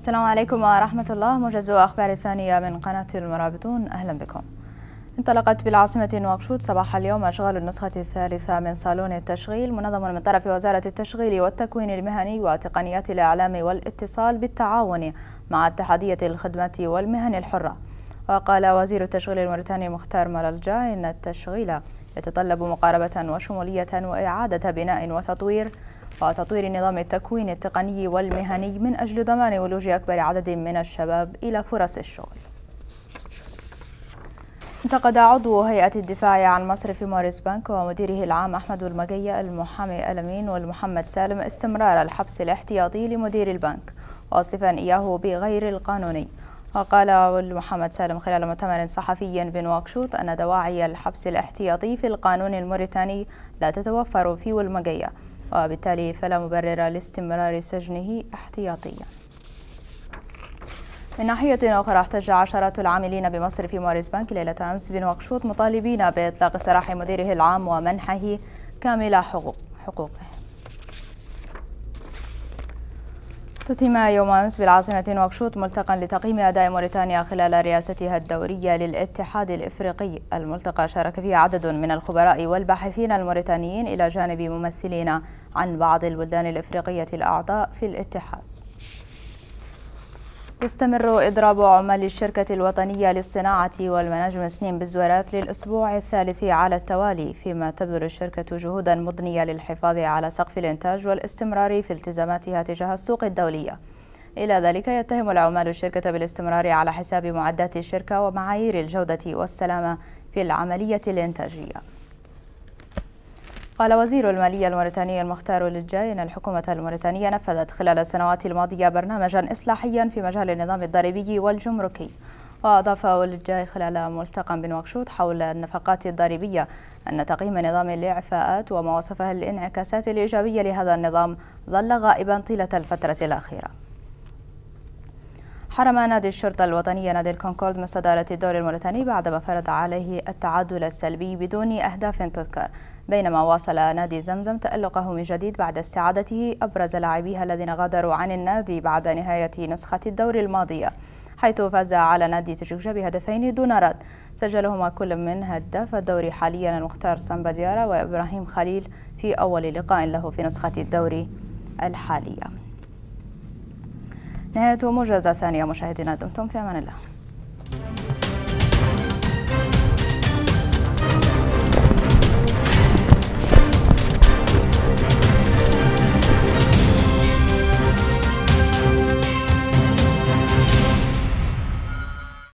السلام عليكم ورحمة الله موجز أخبار الثانية من قناة المرابطون أهلا بكم انطلقت بالعاصمة نواكشوت صباح اليوم أشغال النسخة الثالثة من صالون التشغيل منظم من طرف وزارة التشغيل والتكوين المهني وتقنيات الإعلام والاتصال بالتعاون مع اتحادية الخدمات والمهن الحرة وقال وزير التشغيل الموريتاني مختار مرالجا إن التشغيل يتطلب مقاربة وشمولية وإعادة بناء وتطوير وتطوير نظام التكوين التقني والمهني من أجل ضمان ولوج أكبر عدد من الشباب إلى فرص الشغل انتقد عضو هيئة الدفاع عن مصر في موريس بنك ومديره العام أحمد المجية المحامي الأمين والمحمد سالم استمرار الحبس الاحتياطي لمدير البنك واصفا إياه بغير القانوني وقال محمد سالم خلال مؤتمر صحفي بنواكشوط أن دواعي الحبس الاحتياطي في القانون الموريتاني لا تتوفر في ولمجية وبالتالي فلا مبرر لاستمرار سجنه احتياطيا من ناحية أخرى احتج عشرات العاملين بمصر في موريس بنك ليلة أمس بنواكشوط مطالبين بإطلاق سراح مديره العام ومنحه كامل حقوق حقوقه ختم يوم أمس بالعاصمة نواكشوط ملتقى لتقييم أداء موريتانيا خلال رئاستها الدورية للاتحاد الإفريقي الملتقى شارك فيه عدد من الخبراء والباحثين الموريتانيين إلى جانب ممثلين عن بعض البلدان الإفريقية الأعضاء في الاتحاد يستمر إضراب عمال الشركة الوطنية للصناعة والمناجم سنين بالزوارات للأسبوع الثالث على التوالي فيما تبذل الشركة جهودا مضنية للحفاظ على سقف الإنتاج والاستمرار في التزاماتها تجاه السوق الدولية إلى ذلك يتهم العمال الشركة بالاستمرار على حساب معدات الشركة ومعايير الجودة والسلامة في العملية الإنتاجية قال وزير المالية الموريتاني المختار للجاي أن الحكومة الموريتانية نفذت خلال السنوات الماضية برنامجا إصلاحيا في مجال النظام الضريبي والجمركي وأضاف وللجاي خلال ملتقى بنواكشوط حول النفقات الضريبية أن تقييم نظام الإعفاءات وما وصفه الانعكاسات الإيجابية لهذا النظام ظل غائبا طيلة الفترة الأخيرة حرم نادي الشرطة الوطنية نادي الكونكورد من صدارة الدوري الموريتاني بعدما فرض عليه التعادل السلبي بدون أهداف تذكر بينما واصل نادي زمزم تألقه من جديد بعد استعادته أبرز لاعبيها الذين غادروا عن النادي بعد نهاية نسخة الدور الماضية حيث فاز على نادي تشجع بهدفين دون رد سجلهما كل من هداف الدوري حاليا المختار سامباديارا وإبراهيم خليل في أول لقاء له في نسخة الدوري الحالية نهاية موجزة ثانية مشاهدينا دمتم في أمان الله